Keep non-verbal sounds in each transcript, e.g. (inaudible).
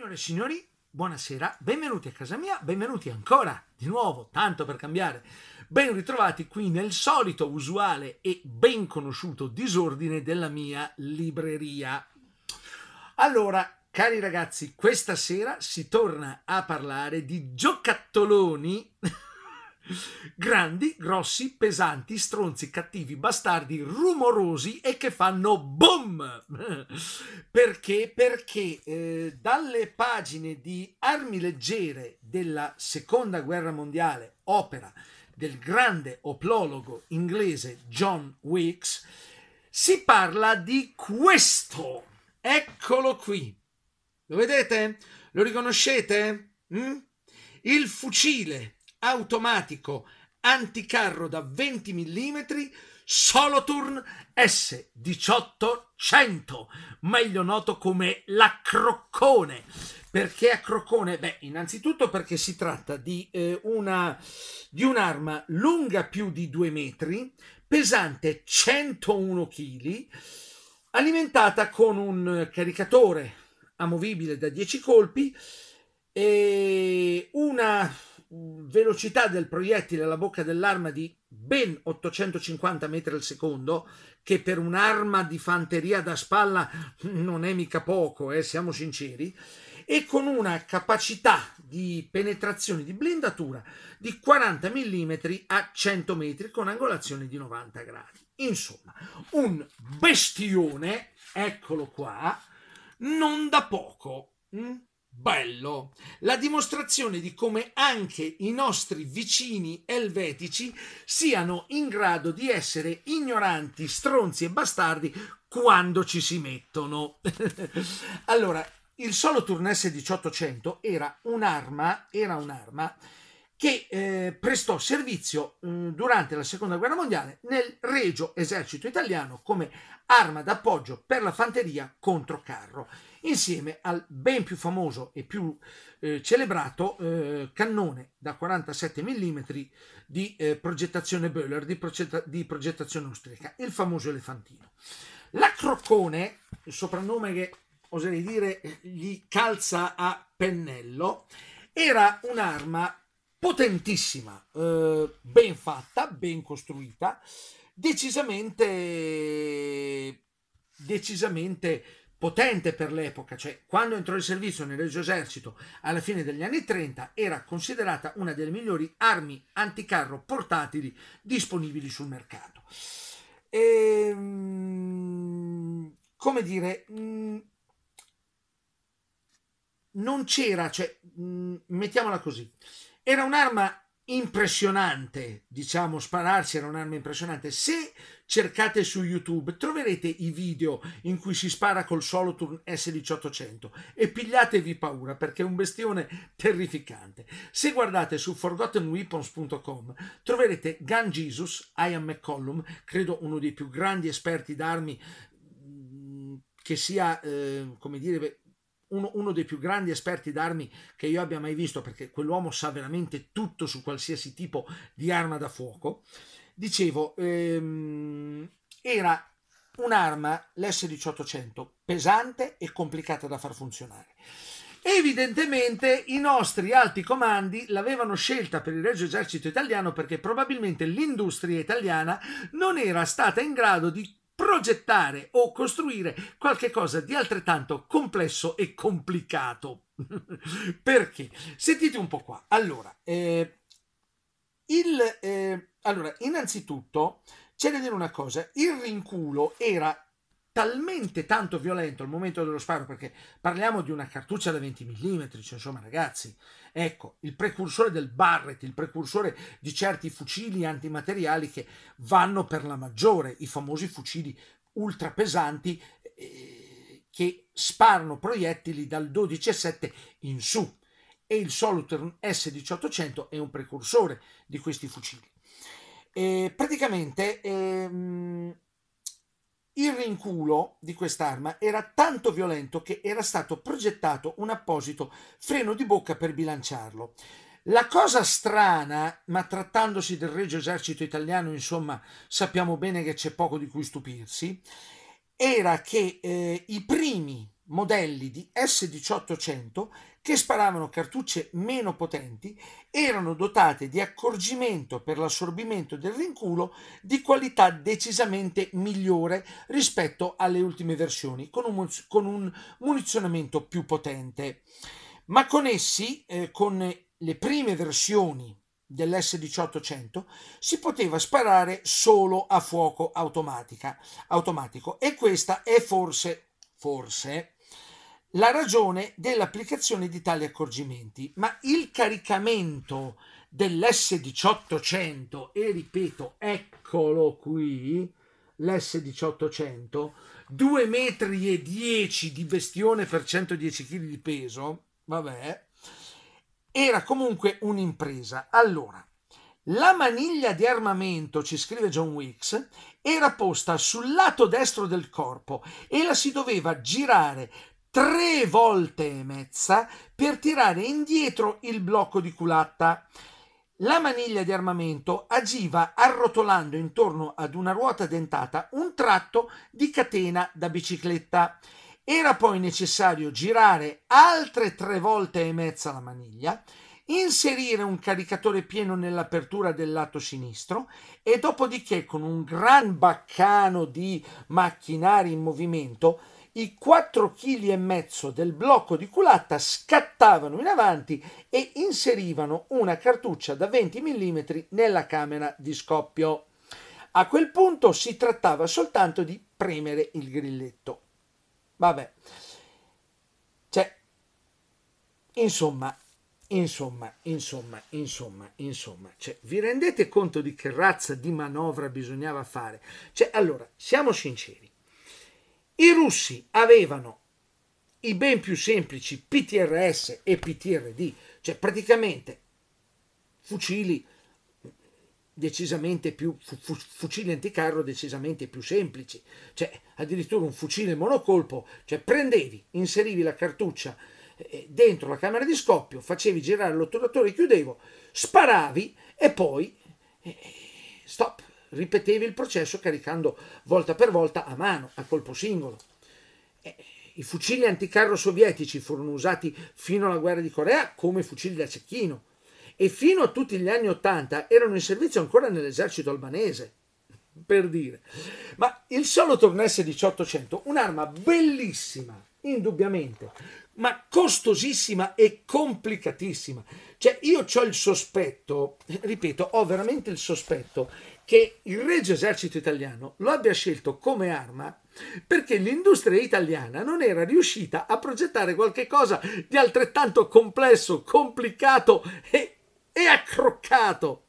Signore e signori, buonasera, benvenuti a casa mia, benvenuti ancora di nuovo, tanto per cambiare. Ben ritrovati qui nel solito, usuale e ben conosciuto disordine della mia libreria. Allora, cari ragazzi, questa sera si torna a parlare di giocattoloni (laughs) Grandi, grossi, pesanti, stronzi, cattivi, bastardi, rumorosi e che fanno boom! Perché? Perché eh, dalle pagine di armi leggere della seconda guerra mondiale, opera del grande oplologo inglese John Wicks, si parla di questo. Eccolo qui. Lo vedete? Lo riconoscete? Mm? Il fucile automatico anticarro da 20 mm Soloturn S1800, meglio noto come la Croccone. Perché a Croccone? Beh, innanzitutto perché si tratta di, eh, una, di un'arma lunga più di 2 metri, pesante 101 kg, alimentata con un caricatore amovibile da 10 colpi e una Mm, velocità del proiettile alla bocca dell'arma di ben 850 metri al secondo, che per un'arma di fanteria da spalla non è mica poco, eh, siamo sinceri, e con una capacità di penetrazione, di blindatura di 40 mm a 100 metri con angolazione di 90 gradi. Insomma, un bestione, eccolo qua, non da poco. Hm? bello, la dimostrazione di come anche i nostri vicini elvetici siano in grado di essere ignoranti, stronzi e bastardi quando ci si mettono. (laughs) allora, il solo Turnesse 1800 era un'arma, era un'arma che eh, prestò servizio mh, mm, durante la seconda guerra mondiale nel Regio Esercito Italiano come arma d'appoggio per la fanteria contro carro, insieme al ben più famoso e più eh, celebrato eh, cannone da 47 mm di eh, progettazione Böhler, di, progetta- di progettazione austriaca, il famoso elefantino. La Croccone, il soprannome che oserei dire gli calza a pennello, era un'arma potentissima, eh, ben fatta, ben costruita, decisamente, decisamente potente per l'epoca, cioè quando entrò in servizio nel Regio Esercito alla fine degli anni 30 era considerata una delle migliori armi anticarro portatili disponibili sul mercato. E, ehm, come dire, mm, non c'era, cioè, mm, mettiamola così, era un'arma impressionante, diciamo, spararsi era un'arma impressionante. Se cercate su YouTube troverete i video in cui si spara col Soloturn S1800 e pigliatevi paura perché è un bestione terrificante. Se guardate su forgottenweapons.com troverete Gun Jesus, Ian McCollum, credo uno dei più grandi esperti d'armi mm, che sia, eh, come dire, uno, uno, dei più grandi esperti d'armi che io abbia mai visto, perché quell'uomo sa veramente tutto su qualsiasi tipo di arma da fuoco. Dicevo, ehm, era un'arma, l'S-1800, pesante e complicata da far funzionare. Evidentemente i nostri alti comandi l'avevano scelta per il Regio Esercito Italiano perché probabilmente l'industria italiana non era stata in grado di progettare o costruire qualcosa di altrettanto complesso e complicato. (laughs) Perché? Sentite un po' qua. Allora, eh, il, eh, allora innanzitutto c'è da dire una cosa, il rinculo era talmente tanto violento al momento dello sparo, perché parliamo di una cartuccia da 20 mm, cioè, insomma ragazzi, ecco, il precursore del Barrett, il precursore di certi fucili antimateriali che vanno per la maggiore, i famosi fucili ultra pesanti eh, che sparano proiettili dal 12,7 in su e il Soluturn S1800 è un precursore di questi fucili. E praticamente ehm, il rinculo di quest'arma era tanto violento che era stato progettato un apposito freno di bocca per bilanciarlo. La cosa strana, ma trattandosi del Regio Esercito Italiano, insomma, sappiamo bene che c'è poco di cui stupirsi, era che eh, i primi modelli di S1800 che sparavano cartucce meno potenti, erano dotate di accorgimento per l'assorbimento del rinculo di qualità decisamente migliore rispetto alle ultime versioni, con un, con un munizionamento più potente. Ma con essi, eh, con le prime versioni dell'S1800 si poteva sparare solo a fuoco automatica, automatico e questa è forse, forse la ragione dell'applicazione di tali accorgimenti, ma il caricamento dell'S1800 e ripeto, eccolo qui, l'S1800, 2,10 metri e 10 di bestione per 110 kg di peso, vabbè, era comunque un'impresa. Allora, la maniglia di armamento, ci scrive John Wicks, era posta sul lato destro del corpo e la si doveva girare tre volte e mezza per tirare indietro il blocco di culatta. La maniglia di armamento agiva arrotolando intorno ad una ruota dentata un tratto di catena da bicicletta. Era poi necessario girare altre tre volte e mezza la maniglia, inserire un caricatore pieno nell'apertura del lato sinistro e dopodiché con un gran baccano di macchinari in movimento i 4,5 kg del blocco di culatta scattavano in avanti e inserivano una cartuccia da 20 mm nella camera di scoppio. A quel punto si trattava soltanto di premere il grilletto. Vabbè. Cioè, insomma, insomma, insomma, insomma, insomma, cioè, vi rendete conto di che razza di manovra bisognava fare? Cioè, allora, siamo sinceri i russi avevano i ben più semplici PTRS e PTRD, cioè praticamente fucili decisamente più fucili anticarro decisamente più semplici, cioè addirittura un fucile monocolpo, cioè prendevi, inserivi la cartuccia eh, dentro la camera di scoppio, facevi girare l'otturatore, chiudevo, sparavi e poi eh, stop, ripetevi il processo caricando volta per volta a mano, a colpo singolo. Eh, I fucili anticarro sovietici furono usati fino alla guerra di Corea come fucili da cecchino e fino a tutti gli anni Ottanta erano in servizio ancora nell'esercito albanese, per dire. Ma il solo tornesse 1800, un'arma bellissima, indubbiamente, ma costosissima e complicatissima. Cioè io ho il sospetto, ripeto, ho veramente il sospetto che il Regio Esercito Italiano lo abbia scelto come arma perché l'industria italiana non era riuscita a progettare qualcosa di altrettanto complesso, complicato e, e accroccato.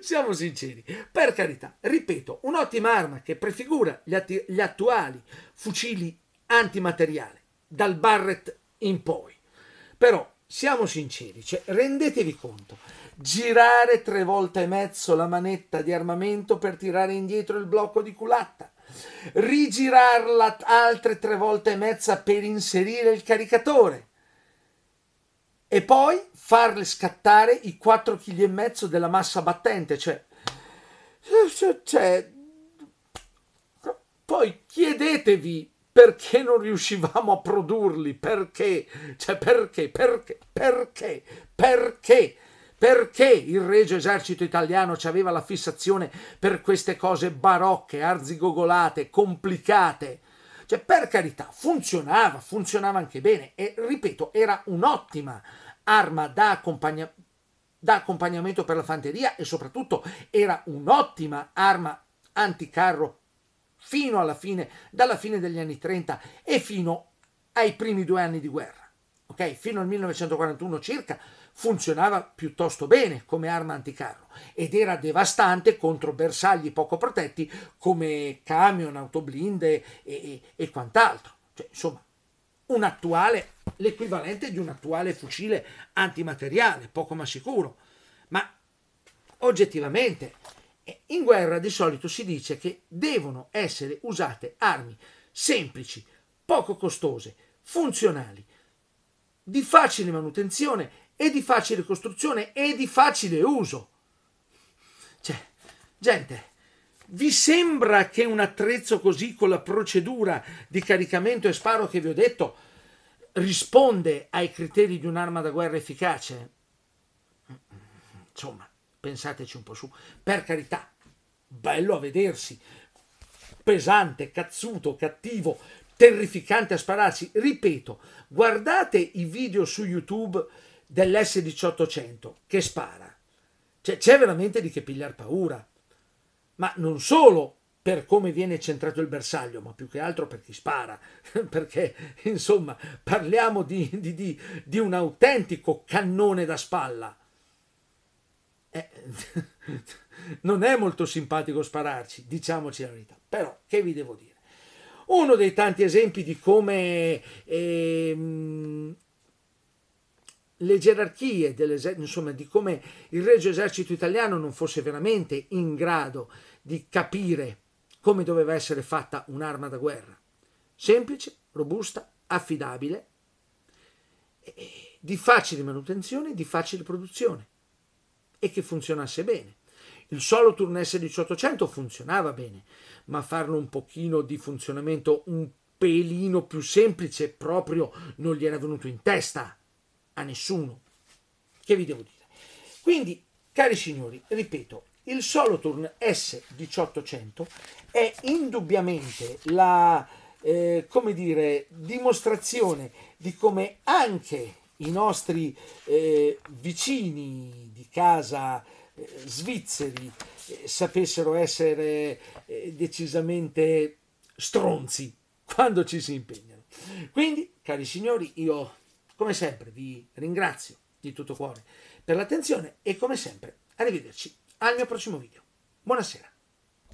Siamo sinceri, per carità, ripeto, un'ottima arma che prefigura gli, atti- gli attuali fucili antimateriale, dal Barrett in poi. Però siamo sinceri, cioè, rendetevi conto, girare tre volte e mezzo la manetta di armamento per tirare indietro il blocco di culatta, rigirarla altre tre volte e mezza per inserire il caricatore e poi farle scattare i 4,5 kg della massa battente, cioè, cioè, cioè, cioè poi chiedetevi perché non riuscivamo a produrli? Perché? Cioè perché? Perché? Perché? Perché? Perché il regio esercito italiano ci aveva la fissazione per queste cose barocche, arzigogolate, complicate? Cioè, per carità, funzionava, funzionava anche bene e, ripeto, era un'ottima arma da, accompagna- da accompagnamento per la fanteria e soprattutto era un'ottima arma anticarro fino alla fine, dalla fine degli anni 30 e fino ai primi due anni di guerra. Ok, Fino al 1941 circa funzionava piuttosto bene come arma anticarro ed era devastante contro bersagli poco protetti come camion, autoblinde e, e, e quant'altro. Cioè, insomma, un attuale, l'equivalente di un attuale fucile antimateriale, poco ma sicuro. Ma oggettivamente in guerra di solito si dice che devono essere usate armi semplici, poco costose, funzionali, di facile manutenzione e di facile costruzione e di facile uso. Cioè, gente, vi sembra che un attrezzo così con la procedura di caricamento e sparo che vi ho detto risponde ai criteri di un'arma da guerra efficace? Insomma, pensateci un po' su, per carità, bello a vedersi, pesante, cazzuto, cattivo, terrificante a spararsi. Ripeto, guardate i video su YouTube dell'S1800 che spara. Cioè, c'è veramente di che pigliar paura. Ma non solo per come viene centrato il bersaglio, ma più che altro per chi spara, (laughs) perché insomma parliamo di, di, di, di un autentico cannone da spalla eh, (laughs) non è molto simpatico spararci, diciamoci la verità. Però, che vi devo dire? Uno dei tanti esempi di come eh, le gerarchie, insomma, di come il Regio Esercito Italiano non fosse veramente in grado di capire come doveva essere fatta un'arma da guerra. Semplice, robusta, affidabile, di facile manutenzione, e di facile produzione e che funzionasse bene. Il solo turn S1800 funzionava bene, ma farlo un pochino di funzionamento un pelino più semplice proprio non gli era venuto in testa a nessuno. Che vi devo dire? Quindi, cari signori, ripeto, il solo Soloturn S1800 è indubbiamente la eh, come dire, dimostrazione di come anche i nostri eh, vicini di casa eh, svizzeri eh, sapessero essere eh, decisamente stronzi quando ci si impegnano. Quindi, cari signori, io come sempre vi ringrazio di tutto cuore per l'attenzione e come sempre arrivederci al mio prossimo video. Buonasera.